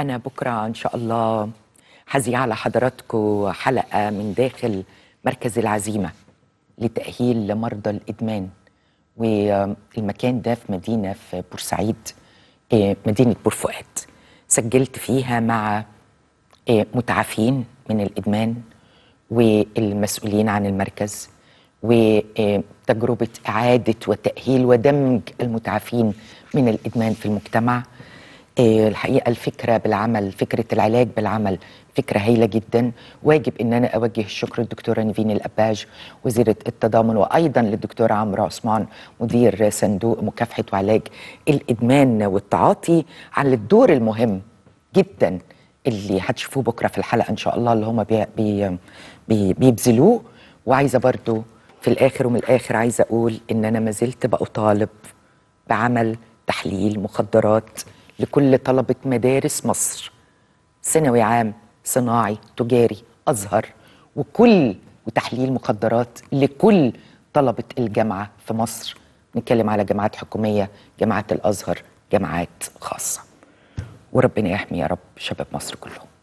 أنا بكرة إن شاء الله هذيع على حضراتكم حلقة من داخل مركز العزيمة لتأهيل مرضى الإدمان والمكان ده في مدينة في بورسعيد آه، مدينة بورفؤاد سجلت فيها مع آه، متعافين من الإدمان والمسؤولين عن المركز وتجربة إعادة وتأهيل ودمج المتعافين من الإدمان في المجتمع إيه، الحقيقه الفكره بالعمل فكره العلاج بالعمل فكره هايله جدا واجب ان انا اوجه الشكر للدكتوره نيفين الاباج وزيره التضامن وايضا للدكتور عمرو عثمان مدير صندوق مكافحه وعلاج الادمان والتعاطي على الدور المهم جدا اللي هتشوفوه بكره في الحلقه ان شاء الله اللي هم بي بي بي بيبذلوه وعايزه برضو في الاخر ومن الاخر عايزه اقول ان انا ما زلت بطالب بعمل تحليل مخدرات لكل طلبة مدارس مصر ثانوي عام صناعي تجاري أزهر وكل وتحليل مخدرات لكل طلبة الجامعة في مصر نتكلم على جامعات حكومية جامعات الأزهر جامعات خاصة وربنا يحمي يا رب شباب مصر كلهم